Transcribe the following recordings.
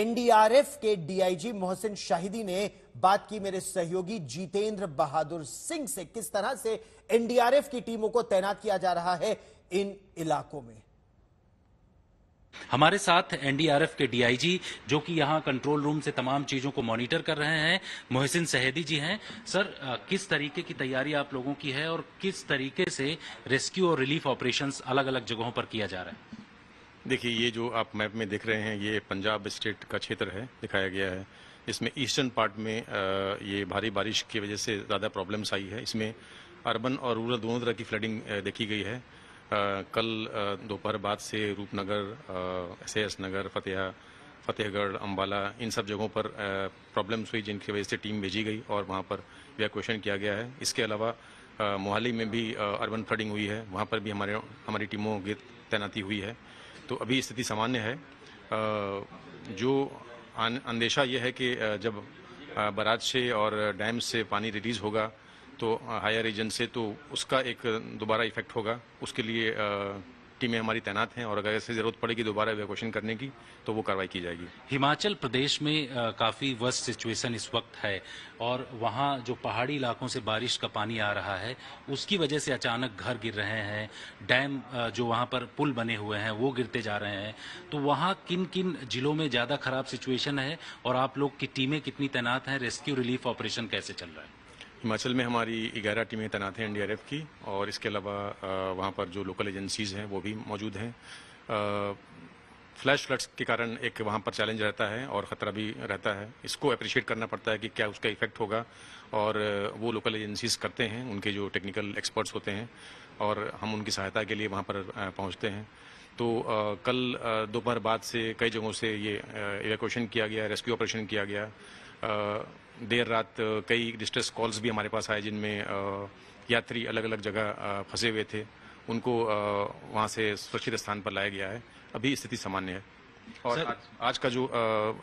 NDRF के DIG Mohsin Shahidi ने बात की मेरे सहयोगी जीतेंद्र बहादुर सिंह से किस तरह से एनडीआरएफ की टीमों को तैनात किया जा रहा है इन इलाकों में हमारे साथ एनडीआरएफ के डीआईजी जो कि यहाँ कंट्रोल रूम से तमाम चीज़ों को मॉनिटर कर रहे हैं मोहसिन सहेदी जी हैं सर किस तरीके की तैयारी आप लोगों की है और किस तरीके से रेस्क्यू और रिलीफ ऑपरेशंस अलग अलग जगहों पर किया जा रहा है देखिए ये जो आप मैप में देख रहे हैं ये पंजाब स्टेट का क्षेत्र है दिखाया गया है इसमें ईस्टर्न पार्ट में ये भारी बारिश की वजह से ज़्यादा प्रॉब्लम्स आई है इसमें अर्बन और रूरल दोनों तरह की फ्लडिंग देखी गई है कल दोपहर बाद से रूपनगर एस एस नगर फतेहा फतेहगढ़ अम्बाला इन सब जगहों पर प्रॉब्लम्स हुई जिनकी वजह से टीम भेजी गई और वहाँ पर इवैक्यूएशन किया गया है इसके अलावा मोहाली में भी अर्बन फ्लडिंग हुई है वहाँ पर भी हमारे हमारी टीमों की तैनाती हुई है तो अभी स्थिति सामान्य है जो अंदेशा यह है कि जब बराज से और डैम से पानी रिलीज होगा तो हायर रीजन से तो उसका एक दोबारा इफेक्ट होगा उसके लिए टीमें हमारी तैनात हैं और अगर ऐसी जरूरत पड़ेगी दोबारा एवेकुएशन करने की तो वो कार्रवाई की जाएगी हिमाचल प्रदेश में काफ़ी वर्स्ट सिचुएशन इस वक्त है और वहाँ जो पहाड़ी इलाकों से बारिश का पानी आ रहा है उसकी वजह से अचानक घर गिर रहे हैं डैम जो वहाँ पर पुल बने हुए हैं वो गिरते जा रहे हैं तो वहाँ किन किन जिलों में ज़्यादा खराब सिचुएशन है और आप लोग की टीमें कितनी तैनात हैं रेस्क्यू रिलीफ ऑपरेशन कैसे चल रहा है हिमाचल में हमारी ग्यारह टीमें तैनात हैं एनडीआरएफ की और इसके अलावा वहाँ पर जो लोकल एजेंसीज़ हैं वो भी मौजूद हैं फ्लैश फ्लड्स के कारण एक वहाँ पर चैलेंज रहता है और ख़तरा भी रहता है इसको अप्रिशिएट करना पड़ता है कि क्या उसका इफेक्ट होगा और वो लोकल एजेंसीज करते हैं उनके जो टेक्निकल एक्सपर्ट्स होते हैं और हम उनकी सहायता के लिए वहाँ पर पहुँचते हैं तो कल दोपहर बाद से कई जगहों से ये इवेक्यूशन किया गया रेस्क्यू ऑपरेशन किया गया देर रात कई डिस्ट्रेस कॉल्स भी हमारे पास आए जिनमें यात्री अलग अलग जगह फंसे हुए थे उनको वहाँ से सुरक्षित स्थान पर लाया गया है अभी स्थिति सामान्य है और आज, आज का जो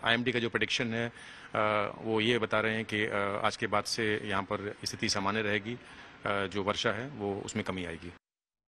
आईएमडी का जो प्रडिक्शन है आ, वो ये बता रहे हैं कि आज के बाद से यहाँ पर स्थिति सामान्य रहेगी जो वर्षा है वो उसमें कमी आएगी